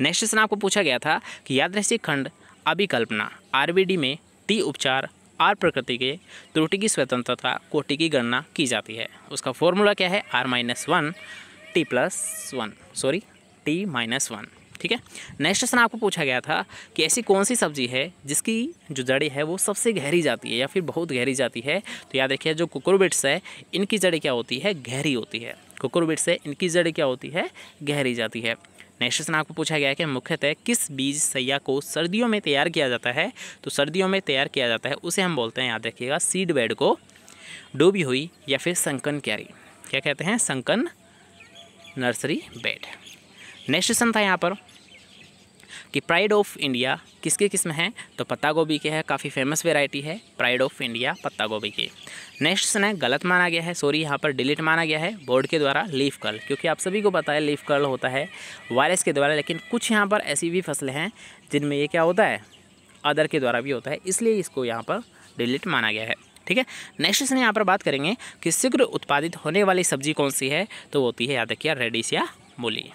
Speaker 1: नेक्स्ट क्वेश्चन आपको पूछा गया था कि यादृश्य खंड अभिकल्पना आर में टी उपचार आर प्रकृति के त्रुटि की स्वतंत्रता कोटि की गणना की जाती है उसका फॉर्मूला क्या है R minus one T plus one sorry T minus one ठीक है नेक्स्ट क्वेश्चन आपको पूछा गया था कि ऐसी कौन सी सब्जी है जिसकी जो जड़ें है वो सबसे गहरी जाती है या फिर बहुत गहरी जाती है तो याद रखिए जो कुकुरबिट्स है इनकी जड़ें क्या होती है गहरी होती है कुकुरबिट्स है इनकी जड़ें क्या होती है गहरी जाती है नेक्स्ट क्वेश्चन आपको पूछा गया है कि मुख्यतः किस बीज सैया को सर्दियों में तैयार किया जाता है तो सर्दियों में तैयार किया जाता है उसे हम बोलते हैं याद रखिएगा सीड बेड को डूबी हुई या फिर संकन क्यारी क्या कहते हैं sunken nursery bed next question था यहाँ पर कि प्राइड ऑफ इंडिया किसके किस्म है तो पत्ता गोभी के है काफ़ी फेमस वेराइटी है प्राइड ऑफ इंडिया पत्ता गोभी की नेक्स्ट स्नैक गलत माना गया है सॉरी यहाँ पर डिलीट माना गया है बोर्ड के द्वारा लीफ कर्ल क्योंकि आप सभी को पता है लीफ कर्ल होता है वायरस के द्वारा लेकिन कुछ यहाँ पर ऐसी भी फसलें हैं जिनमें ये क्या होता है अदर के द्वारा भी होता है इसलिए इसको यहाँ पर डिलीट माना गया है ठीक है नेक्स्ट इसमें यहाँ पर बात करेंगे कि शीघ्र उत्पादित होने वाली सब्जी कौन सी है तो होती है याद रखिए रेडिस या मूली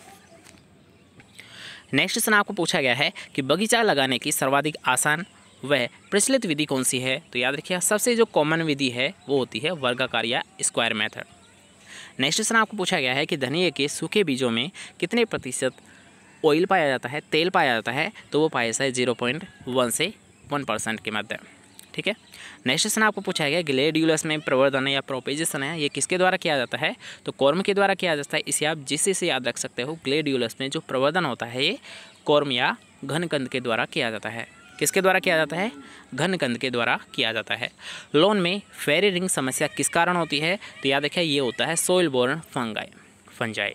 Speaker 1: नेक्स्ट क्वेश्चन आपको पूछा गया है कि बगीचा लगाने की सर्वाधिक आसान वह प्रचलित विधि कौन सी है तो याद रखिए सबसे जो कॉमन विधि है वो होती है वर्गाकार या स्क्वायर मेथड नेक्स्ट क्वेश्चन आपको पूछा गया है कि धनिए के सूखे बीजों में कितने प्रतिशत ऑयल पाया जाता है तेल पाया जाता है तो वो पाया जाता है जीरो पॉइंट वन से वन परसेंट के मध्य ठीक है नेक्स्ट क्वेश्चन आपको पूछा गया ग्लेड्यूलस में प्रवर्धन या प्रोपेजेशन है ये किसके द्वारा किया जाता है तो कॉर्म के द्वारा किया जाता है इसे आप जिससे से याद रख सकते हो ग्लेड्यूलस में जो प्रवर्धन होता है ये कॉर्म या घनकंद के द्वारा किया जाता है किसके द्वारा किया जाता है घनकंद के द्वारा किया जाता है लोन में फेरी रिंग समस्या किस कारण होती है तो याद रखिए ये होता है सोइल बोर्न फंगाई फंजाई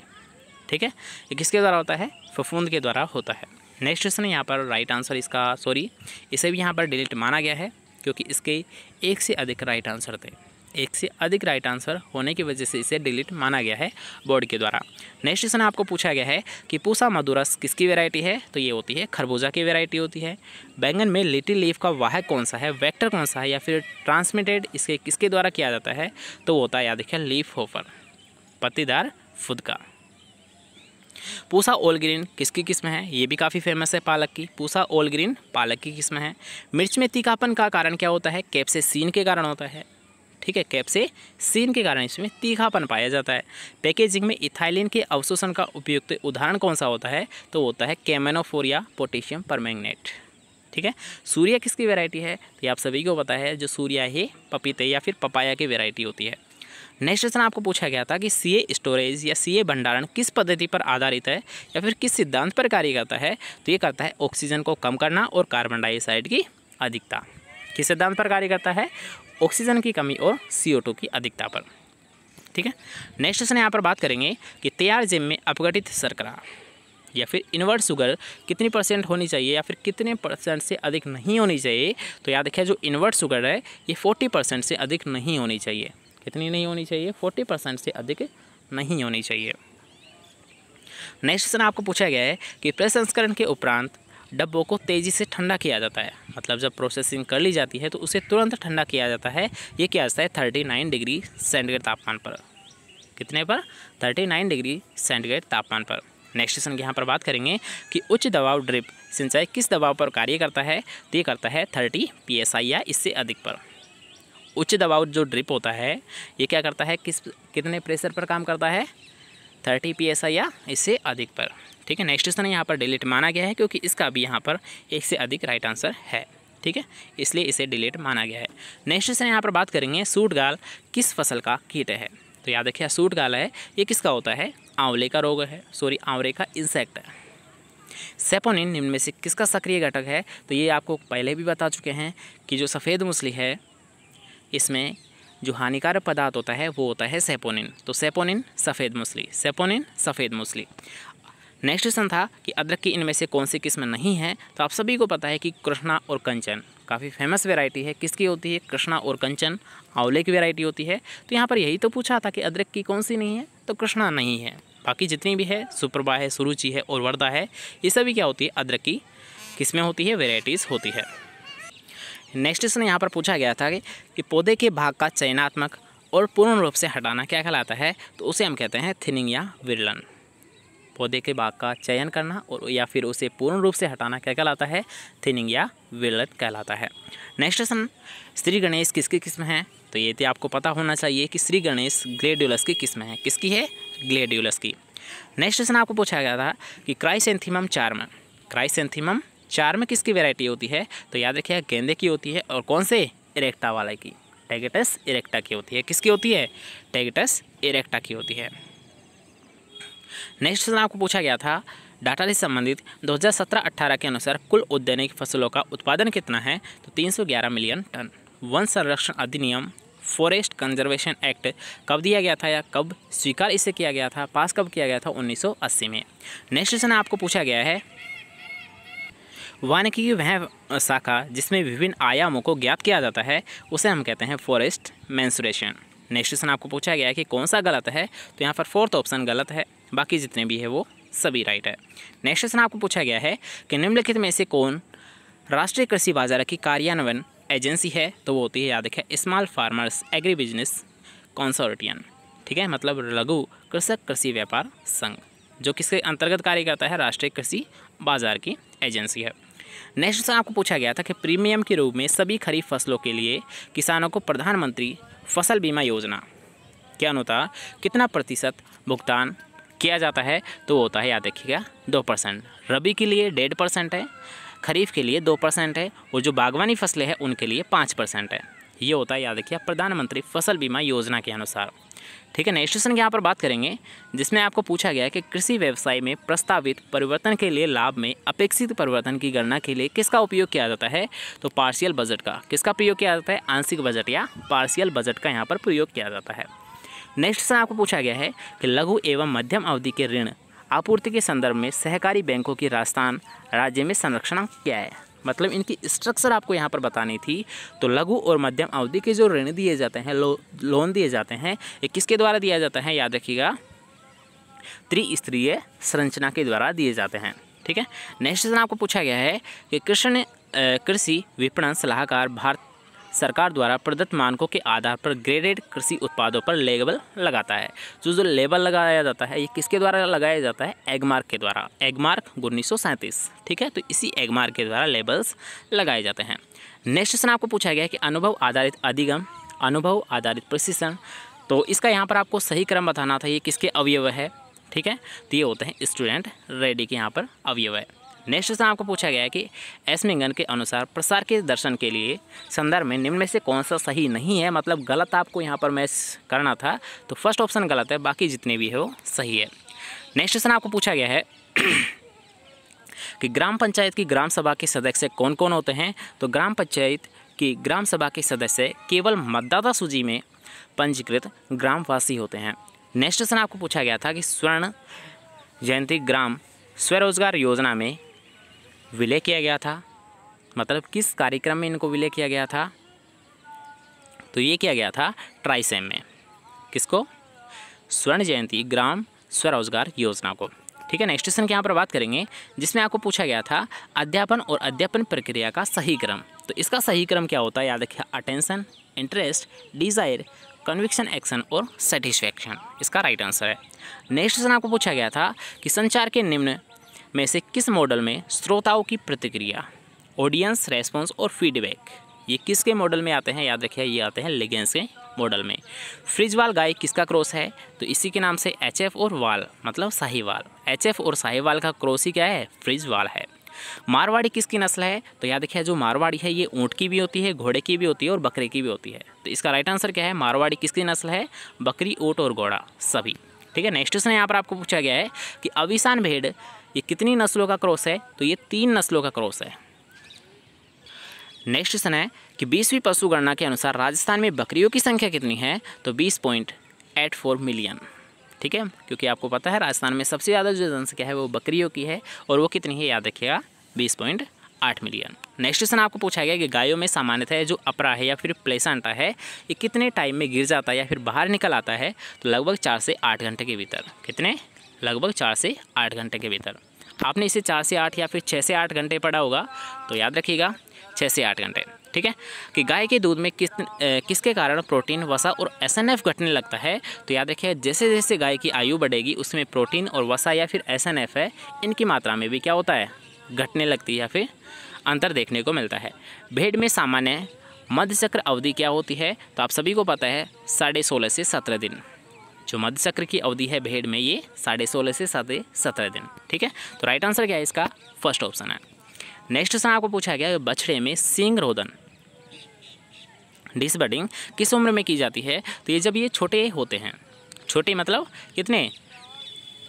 Speaker 1: ठीक है ये किसके द्वारा होता है फफूंद के द्वारा होता है नेक्स्ट क्वेश्चन यहाँ पर राइट आंसर इसका सॉरी इसे भी यहाँ पर डिलीट माना गया है क्योंकि इसके एक से अधिक राइट आंसर थे एक से अधिक राइट आंसर होने की वजह से इसे डिलीट माना गया है बोर्ड के द्वारा नेक्स्ट क्वेश्चन आपको पूछा गया है कि पूसा मदुरस किसकी वेरायटी है तो ये होती है खरबूजा की वेरायटी होती है बैंगन में लिटिल लीफ का वाहक कौन सा है वेक्टर कौन सा है या फिर ट्रांसमिटेड इसके किसके द्वारा किया जाता है तो होता है याद लीफ होफर पत्तीदार फुदका पूसा ओल ग्रीन किसकी किस्म है ये भी काफ़ी फेमस है पालक की पूसा ओल ग्रीन पालक की किस्म है मिर्च में तीखापन का कारण क्या होता है कैप से सीन के कारण होता है ठीक है कैप से सीन के कारण इसमें तीखापन पाया जाता है पैकेजिंग में इथाइलिन के अवशोषण का उपयुक्त उदाहरण कौन सा होता है तो होता है कैमेनोफोरिया पोटेशियम परमैंगनेट ठीक है सूर्या किसकी वेराइटी है तो ये आप सभी को पता है जो सूर्या ही पपीते या फिर पपाया की वेराइटी होती है नेक्स्ट क्वेश्चन आपको पूछा गया था कि ए स्टोरेज या ए भंडारण किस पद्धति पर आधारित है या फिर किस सिद्धांत पर कार्य करता है तो ये करता है ऑक्सीजन को कम करना और कार्बन डाइऑक्साइड की अधिकता किस सिद्धांत पर कार्य करता है ऑक्सीजन की कमी और सी की अधिकता पर ठीक है नेक्स्ट क्वेश्चन यहाँ पर बात करेंगे कि तैयार जिम में अपघटित सरकरा या फिर इन्वर्ट शुगर कितनी परसेंट होनी चाहिए या फिर कितने परसेंट से अधिक नहीं होनी चाहिए तो याद रखिए जो इन्वर्ट शुगर है ये फोर्टी परसेंट से अधिक नहीं होनी चाहिए कितनी नहीं होनी चाहिए फोर्टी परसेंट से अधिक नहीं होनी चाहिए नेक्स्ट क्वेश्चन आपको पूछा गया है कि प्रसंस्करण के उपरांत डब्बों को तेज़ी से ठंडा किया जाता है मतलब जब प्रोसेसिंग कर ली जाती है तो उसे तुरंत ठंडा किया जाता है ये क्या आता है थर्टी नाइन डिग्री सेंटीग्रेड तापमान पर कितने पर थर्टी नाइन डिग्री सेंटीग्रेड तापमान पर नेक्स्ट क्वेश्चन की यहाँ पर बात करेंगे कि उच्च दबाव ड्रिप सिंचाई किस दबाव पर कार्य करता है तो ये करता है थर्टी पी या इससे अधिक पर उच्च दबाव जो ड्रिप होता है ये क्या करता है किस कितने प्रेशर पर काम करता है थर्टी पी या इससे अधिक पर ठीक है नेक्स्ट क्वेश्चन यहाँ पर डिलीट माना गया है क्योंकि इसका भी यहाँ पर एक से अधिक राइट आंसर है ठीक है इसलिए इसे डिलीट माना गया है नेक्स्ट क्वेश्चन यहाँ पर बात करेंगे सूट गाल किस फसल का कीट है तो याद रखिए सूट गाल है ये किसका होता है आंवले का रोग है सॉरी आंवले का इंसेक्ट है सेपोनिन निम्न में से किसका सक्रिय घटक है तो ये आपको पहले भी बता चुके हैं कि जो सफ़ेद मुसली है इसमें जो हानिकारक पदार्थ होता है वो होता है सेपोनिन तो सेपोनिन सफ़ेद मूसली सेपोनिन सफ़ेद मूसली नेक्स्ट क्वेश्चन था कि अदरक की इनमें से कौन सी किस्म नहीं है तो आप सभी को पता है कि कृष्णा और कंचन काफ़ी फेमस वेराइटी है किसकी होती है कृष्णा और कंचन आंवले की वेराइटी होती है तो यहाँ पर यही तो पूछा था कि अदरक की कौन सी नहीं है तो कृष्णा नहीं है बाकी जितनी भी है सुप्रभा है सुरुचि है और वर्दा है ये सभी क्या होती है अदरक की किस्में होती है वेराइटीज़ होती है नेक्स्ट क्वेश्चन यहाँ पर पूछा गया था कि पौधे के भाग का चयनात्मक और पूर्ण रूप से हटाना क्या कहलाता है तो उसे हम कहते हैं थिनिंग या विरलन पौधे के भाग का चयन करना और या फिर उसे पूर्ण रूप से हटाना क्या कहलाता है थिनिंग या विरलन कहलाता है नेक्स्ट क्वेश्चन श्री गणेश किसकी किस्म है तो ये तो आपको पता होना चाहिए कि श्री गणेश ग्लेड्यूलस की किस्म है किसकी है ग्लेड्यूलस की नेक्स्ट क्वेश्चन आपको पूछा गया था कि क्राइसेंथीमम चार्म क्राइसेंथीमम चार में किसकी वेराइटी होती है तो याद रखिएगा गेंदे की होती है और कौन से इरेक्टा वाले की टेगेटस इरेक्टा की होती है किसकी होती है टैगेटस इरेक्टा की होती है नेक्स्ट क्वेश्चन आपको पूछा गया था डाटा से संबंधित 2017-18 के अनुसार कुल उद्यानिक फसलों का उत्पादन कितना है तो 311 मिलियन टन वन संरक्षण अधिनियम फॉरेस्ट कंजर्वेशन एक्ट कब दिया गया था या कब स्वीकार इसे किया गया था पास कब किया गया था 1980 में नेक्स्ट क्वेश्चन आपको पूछा गया है वानिकी की वह शाखा जिसमें विभिन्न आयामों को ज्ञात किया जाता है उसे हम कहते हैं फॉरेस्ट मैंसुरेशन नेक्स्ट क्वेश्चन आपको पूछा गया है कि कौन सा गलत है तो यहाँ पर फोर्थ ऑप्शन गलत है बाकी जितने भी है वो सभी राइट है नेक्स्ट क्वेश्चन आपको पूछा गया है कि निम्नलिखित में से कौन राष्ट्रीय कृषि बाजार की कार्यान्वयन एजेंसी है तो वो होती है याद रखें small farmers agribusiness consortium ठीक है मतलब लघु कृषक कृषि व्यापार संघ जो किसके अंतर्गत कार्य करता है राष्ट्रीय कृषि बाजार की एजेंसी है नेक्स्ट क्वेश्चन आपको पूछा गया था कि प्रीमियम के रूप में सभी खरीफ फसलों के लिए किसानों को प्रधानमंत्री फसल बीमा योजना क्या अनुसार कितना प्रतिशत भुगतान किया जाता है तो होता है याद रखिएगा दो परसेंट रबी के लिए डेढ़ परसेंट है खरीफ के लिए दो परसेंट है और जो बागवानी फसलें हैं उनके लिए पाँच परसेंट है ये होता है याद रखिए प्रधानमंत्री फसल बीमा योजना के अनुसार ठीक है नेक्स्ट क्वेश्चन की यहाँ पर बात करेंगे जिसमें आपको पूछा गया है कि कृषि व्यवसाय में प्रस्तावित परिवर्तन के लिए लाभ में अपेक्षित परिवर्तन की गणना के लिए किसका उपयोग किया जाता है तो पार्शियल बजट का किसका प्रयोग किया जाता है आंशिक बजट या पार्शियल बजट का यहाँ पर प्रयोग किया जाता है नेक्स्ट क्वेश्चन आपको पूछा गया है कि लघु एवं मध्यम अवधि के ऋण आपूर्ति के संदर्भ में सहकारी बैंकों की राजस्थान राज्य में संरक्षण क्या है मतलब इनकी स्ट्रक्चर आपको यहाँ पर बतानी थी तो लघु और मध्यम अवधि के जो ऋण दिए जाते हैं लो, लोन दिए जाते हैं ये किसके द्वारा दिया जाता है याद रखिएगा त्रिस्तरीय संरचना के द्वारा दिए जाते हैं ठीक है नेक्स्ट क्वेश्चन आपको पूछा गया है कि कृष्ण कृषि विपणन सलाहकार भारत सरकार द्वारा प्रदत्त मानकों के आधार पर ग्रेडेड कृषि उत्पादों पर लेबल लगाता है जो जो लेबल लगाया जाता है ये किसके द्वारा लगाया जाता है एगमार्क के द्वारा एगमार्क उन्नीस ठीक है तो इसी एगमार्क के द्वारा लेबल्स लगाए जाते हैं नेक्स्ट क्वेश्चन आपको पूछा गया कि अनुभव आधारित अधिगम अनुभव आधारित प्रशिक्षण तो इसका यहाँ पर आपको सही क्रम बताना था ये किसके अवयव है ठीक है तो ये होते हैं स्टूडेंट रेडी के यहाँ पर अवयव है नेक्स्ट क्वेश्चन आपको पूछा गया है कि एसमिंगन के अनुसार प्रसार के दर्शन के लिए संदर्भ में निम्न में से कौन सा सही नहीं है मतलब गलत आपको यहाँ पर मैं करना था तो फर्स्ट ऑप्शन गलत है बाकी जितने भी है वो सही है नेक्स्ट क्वेश्चन आपको पूछा गया है कि ग्राम पंचायत की ग्राम सभा के सदस्य कौन कौन होते हैं तो ग्राम पंचायत की ग्राम सभा के सदस्य केवल मतदाता सूची में पंजीकृत ग्रामवासी होते हैं नेक्स्ट क्वेश्चन आपको पूछा गया था कि स्वर्ण जयंती ग्राम स्वरोजगार योजना में विलय किया गया था मतलब किस कार्यक्रम में इनको विलय किया गया था तो ये किया गया था ट्राईसेम में किसको स्वर्ण जयंती ग्राम स्वरोजगार योजना को ठीक है नेक्स्ट क्वेश्चन की यहाँ पर बात करेंगे जिसमें आपको पूछा गया था अध्यापन और अध्यापन प्रक्रिया का सही क्रम तो इसका सही क्रम क्या होता है याद रखिए attention interest desire conviction action और सेटिस्फैक्शन इसका राइट आंसर है नेक्स्ट क्वेश्चन आपको पूछा गया था कि संचार के निम्न में से किस मॉडल में श्रोताओं की प्रतिक्रिया ऑडियंस रेस्पॉन्स और फीडबैक ये किसके मॉडल में आते हैं याद रखिए ये आते हैं लेगेंस के मॉडल में फ्रिजवाल गाय किसका क्रॉस है तो इसी के नाम से एच और वाल मतलब साहिवाल एच और साहिवाल का क्रॉस ही क्या है फ्रिज वाल है मारवाड़ी किसकी नस्ल है तो याद रखिए जो मारवाड़ी है ये ऊँट की भी होती है घोड़े की भी होती है और बकरे की भी होती है तो इसका राइट आंसर क्या है मारवाड़ी किसकी नस्ल है बकरी ऊँट और घोड़ा सभी ठीक है नेक्स्ट क्वेश्चन यहाँ पर आपको पूछा गया है कि अविशान भेड़ ये कितनी नस्लों का क्रॉस है तो ये तीन नस्लों का क्रॉस है नेक्स्ट क्वेश्चन है कि बीसवीं पशु गणना के अनुसार राजस्थान में बकरियों की संख्या कितनी है तो बीस पॉइंट एट फोर मिलियन ठीक है क्योंकि आपको पता है राजस्थान में सबसे ज़्यादा जो जनसंख्या है वो बकरियों की है और वो कितनी है याद रखिएगा बीस पॉइंट आठ मिलियन नेक्स्ट क्वेश्चन आपको पूछा गया कि गायों में सामान्यतः जो अपरा है या फिर प्लेसांटा है ये कितने टाइम में गिर जाता है या फिर बाहर निकल आता है तो लगभग चार से आठ घंटे के भीतर कितने लगभग चार से आठ घंटे के भीतर आपने इसे चार से आठ या फिर छः से आठ घंटे पढ़ा होगा तो याद रखिएगा छः से आठ घंटे ठीक है कि गाय के दूध में किस किसके कारण प्रोटीन वसा और एस घटने लगता है तो याद रखिए जैसे जैसे गाय की आयु बढ़ेगी उसमें प्रोटीन और वसा या फिर एस है इनकी मात्रा में भी क्या होता है घटने लगती है या फिर अंतर देखने को मिलता है भेड़ में सामान्य मध्य चक्र अवधि क्या होती है तो आप सभी को पता है साढ़े सोलह से सत्रह दिन जो मध्य चक्र की अवधि है भेड़ में ये साढ़े सोलह से साढ़े सत्रह दिन ठीक है तो राइट आंसर क्या है इसका फर्स्ट ऑप्शन है नेक्स्ट क्वेश्चन आपको पूछा गया बछड़े में सिंग रोदन डिसबर्डिंग किस उम्र में की जाती है तो ये जब ये छोटे होते हैं छोटे मतलब कितने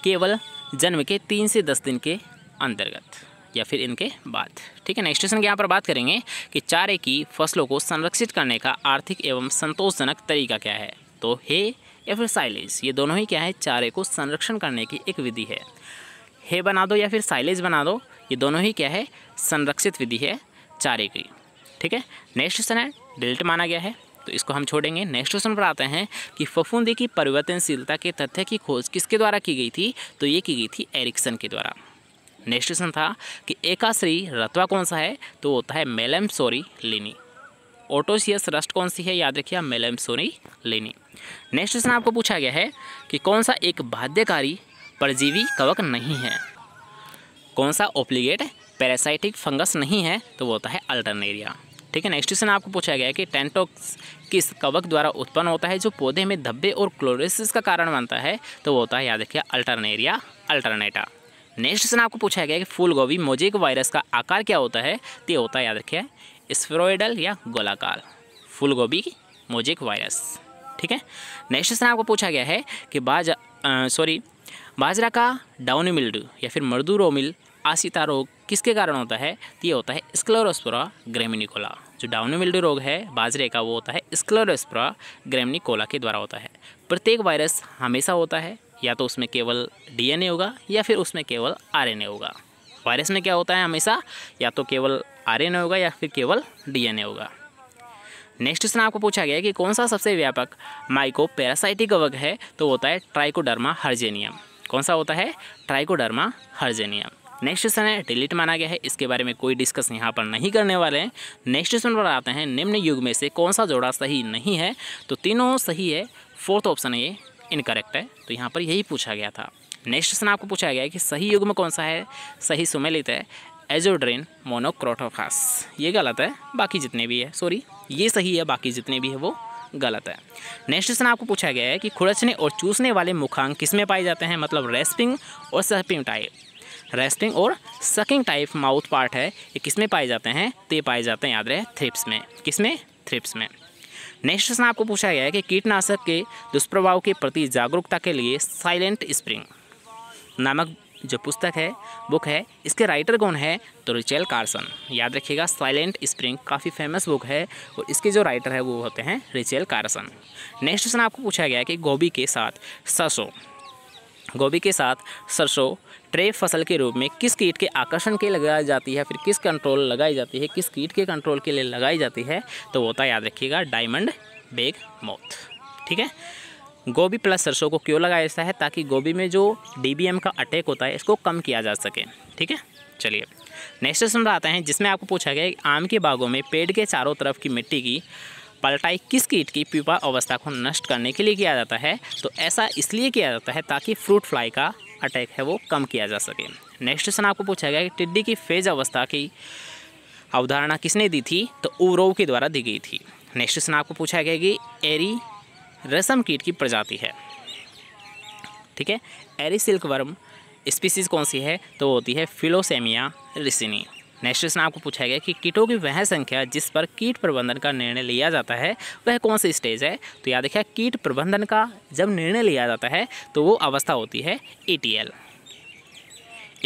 Speaker 1: केवल जन्म के तीन से दस दिन के अंतर्गत या फिर इनके बाद ठीक है नेक्स्ट क्वेश्चन के यहाँ पर बात करेंगे कि चारे की फसलों को संरक्षित करने का आर्थिक एवं संतोषजनक तरीका क्या है तो हे या फिर साइलेज ये दोनों ही क्या है चारे को संरक्षण करने की एक विधि है हे बना दो या फिर साइलेज बना दो ये दोनों ही क्या है संरक्षित विधि है चारे की ठीक है नेक्स्ट क्वेश्चन है डिल्ट माना गया है तो इसको हम छोड़ेंगे नेक्स्ट क्वेश्चन पर आते हैं कि फफूंदी की परिवर्तनशीलता के तथ्य की खोज किसके द्वारा की गई थी तो ये की गई थी एरिक्सन के द्वारा नेक्स्ट क्वेश्चन था कि एकाश्री रतवा कौन सा है तो होता है मेलेम सोरी लेनी ऑटोसियस रस्ट कौन सी है याद रखिए मेलेम सोरी लेनी नेक्स्ट क्वेश्चन आपको पूछा गया है कि कौन सा एक बाध्यकारी परजीवी कवक नहीं है कौन सा ओप्लीगेट पैरासाइटिक फंगस नहीं है तो वो होता है अल्टरनेरिया ठीक है नेक्स्ट क्वेश्चन आपको पूछा गया है कि टेंटोक्स किस कवक द्वारा उत्पन्न होता है जो पौधे में धब्बे और क्लोरेसिस का कारण बनता है तो वो होता है याद रखिए अल्टरनेरिया अल्टरनेटा नेक्स्ट क्वेश्चन आपको पूछा गया है कि फूल गोभी मोजेक वायरस का आकार क्या होता है तो होता है याद रखिए स्फ्रोइडल या गोलाकार फूल गोभी मोजेक वायरस ठीक है नेक्स्ट क्वेश्चन आपको पूछा गया है कि बाज सॉरी बाजरा का डाउनी मिल्ड या फिर मर्दूरो मिल आसिता रोग किसके कारण होता है तो ये होता है स्क्लोरोस्पोरा ग्रेमिनिकोला जो डाउनी मिल्ड रोग है बाजरे का वो होता है स्क्लोरोस्पोरा ग्रेमिनिकोला के द्वारा होता है प्रत्येक वायरस हमेशा होता है या तो उसमें केवल डीएनए होगा या फिर उसमें केवल आरएनए होगा वायरस में क्या होता है हमेशा या तो केवल आरएनए होगा या फिर केवल डीएनए होगा नेक्स्ट क्वेश्चन आपको पूछा गया है कि कौन सा सबसे व्यापक माइको पैरासाइटिक रोग है तो होता है ट्राइकोडर्मा हर्जेनियम कौन सा होता है ट्राइकोडर्मा हर्जेनियम नेक्स्ट क्वेश्चन है डिलीट माना गया है इसके बारे में कोई डिस्कस यहाँ पर नहीं करने वाले हैं नेक्स्ट क्वेश्चन पर आते हैं निम्न युग में से कौन सा जोड़ा सही नहीं है तो तीनों सही है फोर्थ ऑप्शन है ये इनकरेक्ट है तो यहाँ पर यही पूछा गया था नेक्स्ट क्वेश्चन आपको पूछा गया है कि सही युग में कौन सा है सही सुमेलित है एजोड्रेन मोनोक्रोटोफास ये गलत है बाकी जितने भी है सॉरी ये सही है बाकी जितने भी है वो गलत है नेक्स्ट क्वेश्चन आपको पूछा गया है कि खुड़चने और चूसने वाले मुखांग किस में पाए जाते हैं मतलब रेस्पिंग और सपिंग टाइप रेस्पिंग और सकिंग टाइप माउथ पार्ट है ये किस में पाए जाते हैं तो ये पाए जाते हैं याद रहे थ्रिप्स में किस में थ्रिप्स में नेक्स्ट क्वेश्चन आपको पूछा गया है कि कीटनाशक के दुष्प्रभाव के प्रति जागरूकता के लिए साइलेंट स्प्रिंग नामक जो पुस्तक है बुक है इसके राइटर कौन है तो रिचेल कार्सन याद रखिएगा साइलेंट स्प्रिंग काफ़ी फेमस बुक है और इसके जो राइटर है वो होते हैं रिचेल कार्सन नेक्स्ट क्वेश्चन आपको पूछा गया कि गोभी के साथ सरसों गोभी के साथ सरसों ट्रे फसल के रूप में किस कीट के आकर्षण के लगाई जाती है फिर किस कंट्रोल लगाई जाती है किस कीट के कंट्रोल के लिए लगाई जाती है तो वो होता है याद रखिएगा डायमंड बेग मौत ठीक है गोभी प्लस सरसों को क्यों लगाया जाता है ताकि गोभी में जो डी का अटैक होता है इसको कम किया जा सके ठीक है चलिए नेक्स्ट क्वेश्चन पर आते हैं जिसमें आपको पूछा गया कि आम के बागों में पेड़ के चारों तरफ की मिट्टी की पलटाई किस कीट की पीपा अवस्था को नष्ट करने के लिए किया जाता है तो ऐसा इसलिए किया जाता है ताकि फ्रूट फ्लाई का अटैक है वो कम किया जा सके नेक्स्ट क्वेश्चन आपको पूछा गया कि टिड्डी की फेज अवस्था की अवधारणा किसने दी थी तो उरोव के द्वारा दी गई थी नेक्स्ट क्वेश्चन आपको पूछा गया कि एरी रेशम कीट की प्रजाति है ठीक है एरी सिल्क वर्म स्पीसीज़ कौन सी है तो होती है फिलोसेमिया रिसिनी नेक्स्ट क्वेश्चन आपको पूछा गया कि कीटों की वह संख्या जिस पर कीट प्रबंधन का निर्णय लिया जाता है वह कौन सी स्टेज है तो याद रखिए कीट प्रबंधन का जब निर्णय लिया जाता है तो वो अवस्था होती है E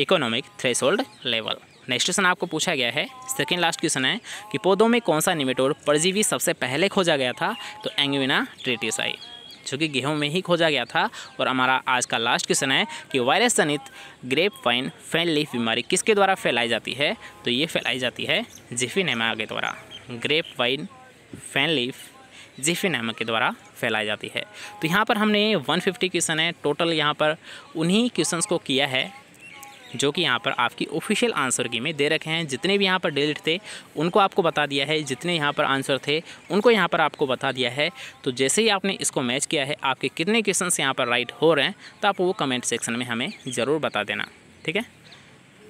Speaker 1: economic threshold level next question आपको पूछा गया है सेकेंड लास्ट क्वेश्चन है कि पौधों में कौन सा निमेटोड परजीवी सबसे पहले खोजा गया था तो एंगविना ट्रेटिसाई जो कि गेहूं में ही खोजा गया था और हमारा आज का लास्ट क्वेश्चन है कि वायरस जनित ग्रेप फाइन फैन लीफ बीमारी किसके द्वारा फैलाई जाती है तो ये फैलाई जाती है जिफी नेमा के द्वारा grapevine fan leaf Xiphinema के द्वारा फैलाई जाती है तो यहाँ पर हमने 150 क्वेश्चन है टोटल यहाँ पर उन्हीं क्वेश्चंस को किया है जो कि यहाँ पर आपकी ऑफिशियल आंसर की में दे रखे हैं जितने भी यहाँ पर डेट थे उनको आपको बता दिया है जितने यहाँ पर आंसर थे उनको यहाँ पर आपको बता दिया है तो जैसे ही आपने इसको मैच किया है आपके कितने क्वेश्चन यहाँ पर राइट हो रहे हैं तो आप वो कमेंट सेक्शन में हमें ज़रूर बता देना ठीक है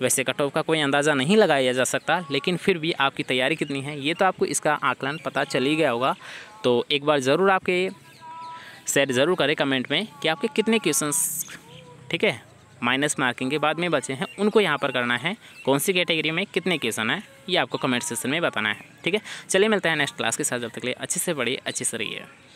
Speaker 1: वैसे कट ऑफ का कोई अंदाज़ा नहीं लगाया जा सकता लेकिन फिर भी आपकी तैयारी कितनी है ये तो आपको इसका आकलन पता चल ही गया होगा तो एक बार ज़रूर आपके शेयर ज़रूर करें कमेंट में कि आपके कितने क्वेश्चंस ठीक है माइनस मार्किंग के बाद में बचे हैं उनको यहाँ पर करना है कौन सी कैटेगरी में कितने क्वेश्चन है ये आपको कमेंट सेक्शन में बताना है ठीक है चलिए मिलता है नेक्स्ट क्लास के साथ जब तक लिए अच्छे से पढ़िए अच्छे से रहिए